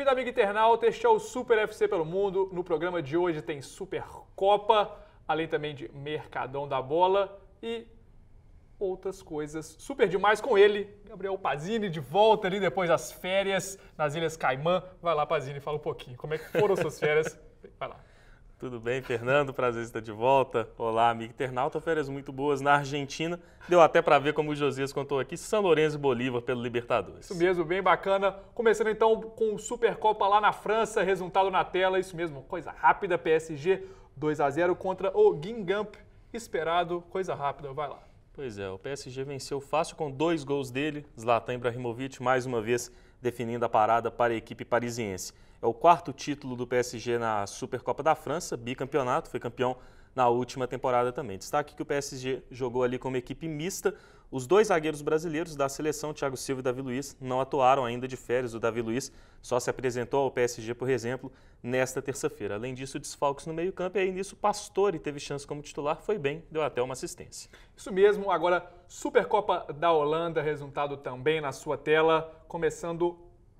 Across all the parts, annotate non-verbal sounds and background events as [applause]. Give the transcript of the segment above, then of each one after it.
Bem-vindo, amigo internauta. Este é o Super FC pelo Mundo. No programa de hoje tem Super Copa, além também de Mercadão da Bola e outras coisas. Super demais com ele, Gabriel Pazini, de volta ali depois das férias nas Ilhas Caimã. Vai lá, Pazini, fala um pouquinho. Como é que foram suas férias? Vai lá. Tudo bem, Fernando? Prazer estar de volta. Olá, amigo internauta. Férias muito boas na Argentina. Deu até para ver como o Josias contou aqui, São Lourenço e Bolívar pelo Libertadores. Isso mesmo, bem bacana. Começando então com o Supercopa lá na França, resultado na tela, isso mesmo, coisa rápida, PSG 2 a 0 contra o Guingamp, esperado, coisa rápida, vai lá. Pois é, o PSG venceu fácil com dois gols dele, Zlatan Ibrahimovic mais uma vez definindo a parada para a equipe parisiense. É o quarto título do PSG na Supercopa da França, bicampeonato, foi campeão na última temporada também. Destaque que o PSG jogou ali como equipe mista. Os dois zagueiros brasileiros da seleção, Thiago Silva e Davi Luiz, não atuaram ainda de férias. O Davi Luiz só se apresentou ao PSG, por exemplo, nesta terça-feira. Além disso, desfalques no meio-campo e aí nisso Pastore teve chance como titular, foi bem, deu até uma assistência. Isso mesmo. Agora, Supercopa da Holanda, resultado também na sua tela, começando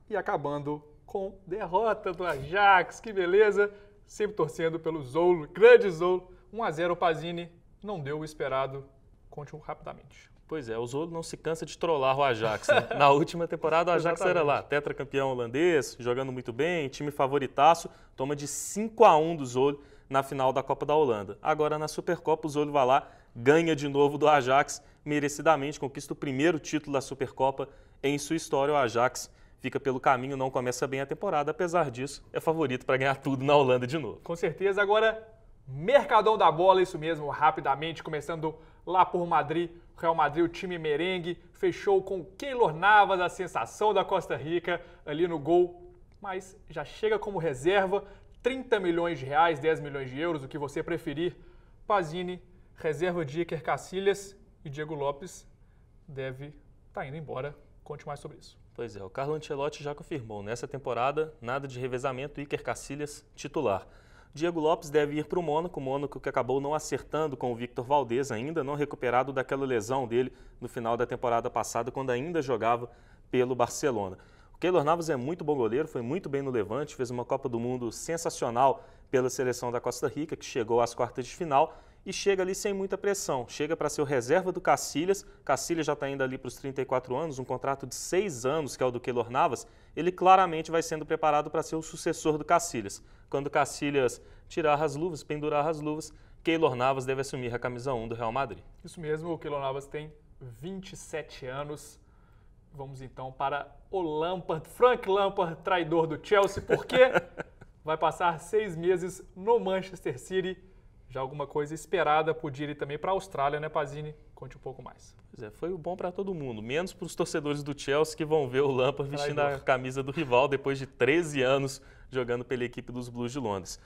e acabando com derrota do Ajax. Que beleza! Sempre torcendo pelo Zoulo, grande Zoulo. 1 a 0 o Pazini não deu o esperado. Conte rapidamente. Pois é, o Zoulo não se cansa de trollar o Ajax. Né? [laughs] Na última temporada, o Ajax era lá, tetracampeão holandês, jogando muito bem, time favoritaço, toma de 5 a 1 do Zoulo na final da Copa da Holanda. Agora, na Supercopa, o Zoulo vai lá, ganha de novo do Ajax, merecidamente, conquista o primeiro título da Supercopa em sua história. O Ajax fica pelo caminho, não começa bem a temporada. Apesar disso, é favorito para ganhar tudo na Holanda de novo. Com certeza. Agora, Mercadão da bola, isso mesmo, rapidamente, começando lá por Madrid. Real Madrid, o time merengue, fechou com Keylor Navas, a sensação da Costa Rica, ali no gol, mas já chega como reserva, 30 milhões de reais, 10 milhões de euros, o que você preferir. Pazini, reserva de Iker Casillas e Diego Lopes deve estar tá indo embora. Conte mais sobre isso. Pois é, o Carlo Ancelotti já confirmou, nessa temporada, nada de revezamento, Iker Casillas titular. Diego Lopes deve ir para o Mônaco, Mônaco que acabou não acertando com o Victor Valdez ainda, não recuperado daquela lesão dele no final da temporada passada, quando ainda jogava pelo Barcelona. O Keylor Navas é muito bom goleiro, foi muito bem no Levante, fez uma Copa do Mundo sensacional pela seleção da Costa Rica, que chegou às quartas de final, e chega ali sem muita pressão. Chega para ser o reserva do Cacilhas. Cacilhas já está indo ali para os 34 anos, um contrato de seis anos, que é o do Keylor Navas. Ele claramente vai sendo preparado para ser o sucessor do Cacilhas. Quando Cacilhas tirar as luvas, pendurar as luvas, Keylor Navas deve assumir a camisa 1 do Real Madrid. Isso mesmo, o Keylor Navas tem 27 anos. Vamos então para o Lampard, Frank Lampard, traidor do Chelsea, porque [laughs] vai passar seis meses no Manchester City já alguma coisa esperada por Diri também para a Austrália, né, Pazini? Conte um pouco mais. Pois é, foi bom para todo mundo, menos para os torcedores do Chelsea que vão ver o Lampard vestindo a camisa do rival depois de 13 anos jogando pela equipe dos Blues de Londres.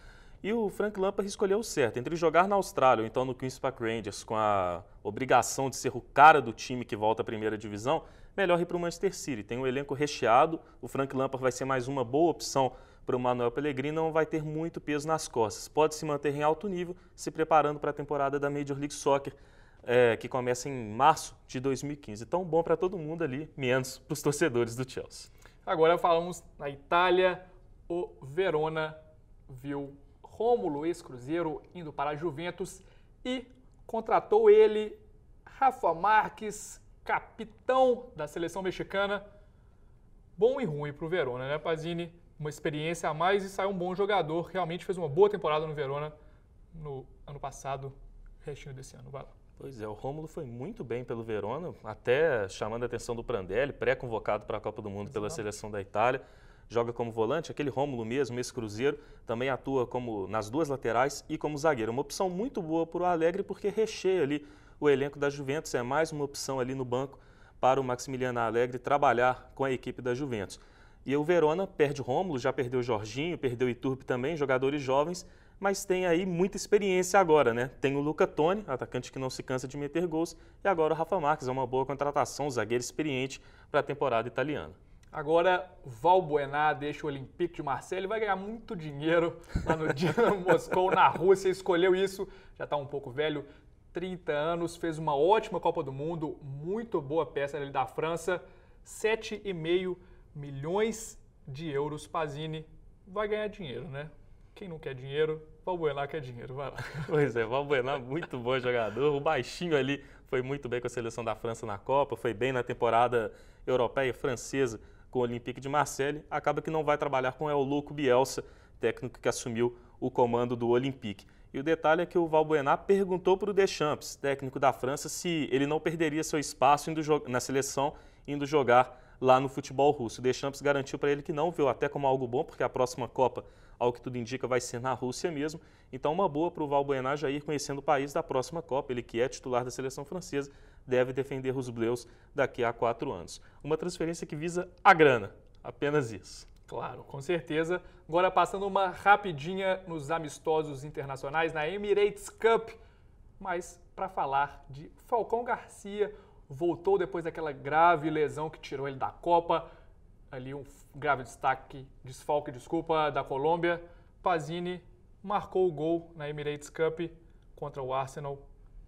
E o Frank Lampard escolheu o certo, entre jogar na Austrália ou então no Queen's Park Rangers com a obrigação de ser o cara do time que volta à primeira divisão, melhor ir para o Manchester City. Tem um elenco recheado, o Frank Lampard vai ser mais uma boa opção para o Manuel Pellegrini não vai ter muito peso nas costas. Pode se manter em alto nível, se preparando para a temporada da Major League Soccer, é, que começa em março de 2015. Então, bom para todo mundo ali, menos para os torcedores do Chelsea. Agora falamos na Itália. O Verona viu Rômulo, ex-cruzeiro, indo para a Juventus e contratou ele, Rafa Marques, capitão da seleção mexicana. Bom e ruim para o Verona, né, Pazini? uma experiência a mais e sai um bom jogador. Realmente fez uma boa temporada no Verona no ano passado, restinho desse ano. Vai lá. Pois é, o Rômulo foi muito bem pelo Verona, até chamando a atenção do Prandelli, pré-convocado para a Copa do Mundo Exato. pela seleção da Itália. Joga como volante, aquele Rômulo mesmo, esse Cruzeiro, também atua como nas duas laterais e como zagueiro. Uma opção muito boa para o Alegre, porque recheia ali o elenco da Juventus, é mais uma opção ali no banco para o Maximiliano Alegre trabalhar com a equipe da Juventus. E o Verona perde Rômulo, já perdeu o Jorginho, perdeu o Iturbe também, jogadores jovens, mas tem aí muita experiência agora, né? Tem o Luca Toni, atacante que não se cansa de meter gols, e agora o Rafa Marques, é uma boa contratação, zagueiro experiente para a temporada italiana. Agora, Valbuena deixa o Olympique de Marseille, ele vai ganhar muito dinheiro lá no [laughs] Dinamo Moscou, na Rússia, escolheu isso, já está um pouco velho, 30 anos, fez uma ótima Copa do Mundo, muito boa peça ali da França, 7,5 milhões milhões de euros, Pazini vai ganhar dinheiro, né? Quem não quer dinheiro, Valbuena quer dinheiro, vai lá. [laughs] Pois é, Valbuena, muito bom jogador. O baixinho ali foi muito bem com a seleção da França na Copa, foi bem na temporada europeia francesa com o Olympique de Marseille. Acaba que não vai trabalhar com é o Louco Bielsa, técnico que assumiu o comando do Olympique. E o detalhe é que o Valbuena perguntou para o Deschamps, técnico da França, se ele não perderia seu espaço na seleção indo jogar lá no futebol russo. Deschamps garantiu para ele que não, viu até como algo bom, porque a próxima Copa, ao que tudo indica, vai ser na Rússia mesmo. Então, uma boa para o Valbuena já ir conhecendo o país da próxima Copa. Ele que é titular da seleção francesa, deve defender os Bleus daqui a quatro anos. Uma transferência que visa a grana, apenas isso. Claro, com certeza. Agora passando uma rapidinha nos amistosos internacionais na Emirates Cup, mas para falar de Falcão Garcia, voltou depois daquela grave lesão que tirou ele da Copa, ali um grave destaque, desfalque, desculpa, da Colômbia. Pazini marcou o gol na Emirates Cup contra o Arsenal.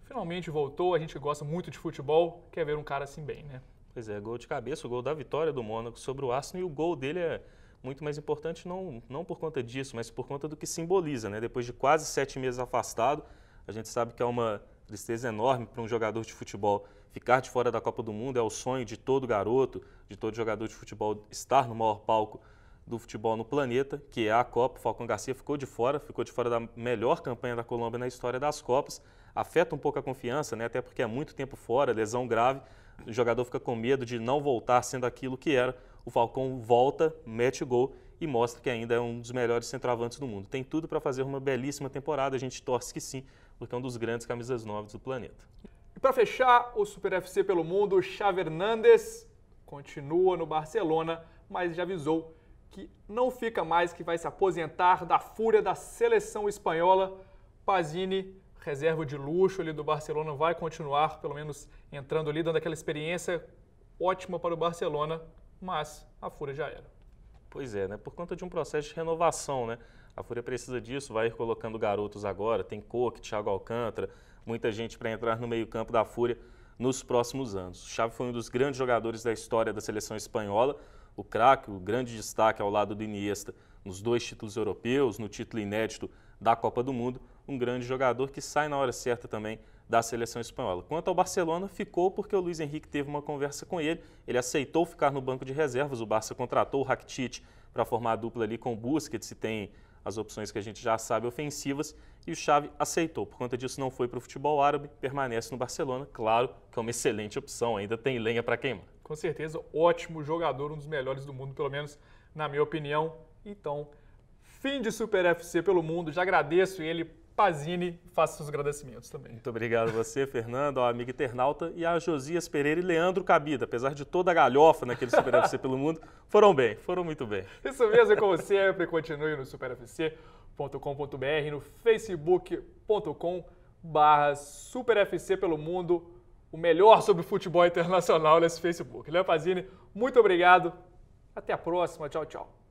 Finalmente voltou, a gente gosta muito de futebol, quer ver um cara assim bem, né? Pois é, gol de cabeça, o gol da vitória do Mônaco sobre o Arsenal e o gol dele é muito mais importante não, não por conta disso, mas por conta do que simboliza, né? Depois de quase sete meses afastado, a gente sabe que é uma tristeza enorme para um jogador de futebol Ficar de fora da Copa do Mundo é o sonho de todo garoto, de todo jogador de futebol estar no maior palco do futebol no planeta, que é a Copa. O Falcão Garcia ficou de fora, ficou de fora da melhor campanha da Colômbia na história das Copas. Afeta um pouco a confiança, né? até porque é muito tempo fora, lesão grave. O jogador fica com medo de não voltar sendo aquilo que era. O Falcão volta, mete gol e mostra que ainda é um dos melhores centroavantes do mundo. Tem tudo para fazer uma belíssima temporada, a gente torce que sim, porque é um dos grandes camisas novas do planeta. E para fechar, o Super FC pelo mundo, Xavi Hernandes continua no Barcelona, mas já avisou que não fica mais, que vai se aposentar da fúria da seleção espanhola. Pazini, reserva de luxo ali do Barcelona, vai continuar, pelo menos entrando ali, dando aquela experiência ótima para o Barcelona, mas a fúria já era. Pois é, né? Por conta de um processo de renovação, né? A Fúria precisa disso, vai ir colocando garotos agora, tem Coque, Thiago Alcântara, muita gente para entrar no meio-campo da Fúria nos próximos anos. O Xavi foi um dos grandes jogadores da história da seleção espanhola, o craque, o grande destaque ao lado do Iniesta nos dois títulos europeus, no título inédito da Copa do Mundo, um grande jogador que sai na hora certa também da seleção espanhola. Quanto ao Barcelona, ficou porque o Luiz Henrique teve uma conversa com ele, ele aceitou ficar no banco de reservas, o Barça contratou o Rakitic para formar a dupla ali com o Busquets, se tem as opções que a gente já sabe ofensivas, e o Xavi aceitou. Por conta disso, não foi para o futebol árabe, permanece no Barcelona. Claro que é uma excelente opção, ainda tem lenha para queimar. Com certeza, ótimo jogador, um dos melhores do mundo, pelo menos na minha opinião. Então, fim de Super FC pelo mundo. Já agradeço ele Pazini, faça seus agradecimentos também. Muito obrigado a você, Fernando, ao amigo internauta e a Josias Pereira e Leandro Cabida. Apesar de toda a galhofa naquele né, Super FC pelo mundo, foram bem, foram muito bem. Isso mesmo, e como sempre, continue no superfc.com.br, no facebook.com barra superfc pelo mundo, o melhor sobre futebol internacional nesse Facebook. Léo Pazini, muito obrigado, até a próxima, tchau, tchau.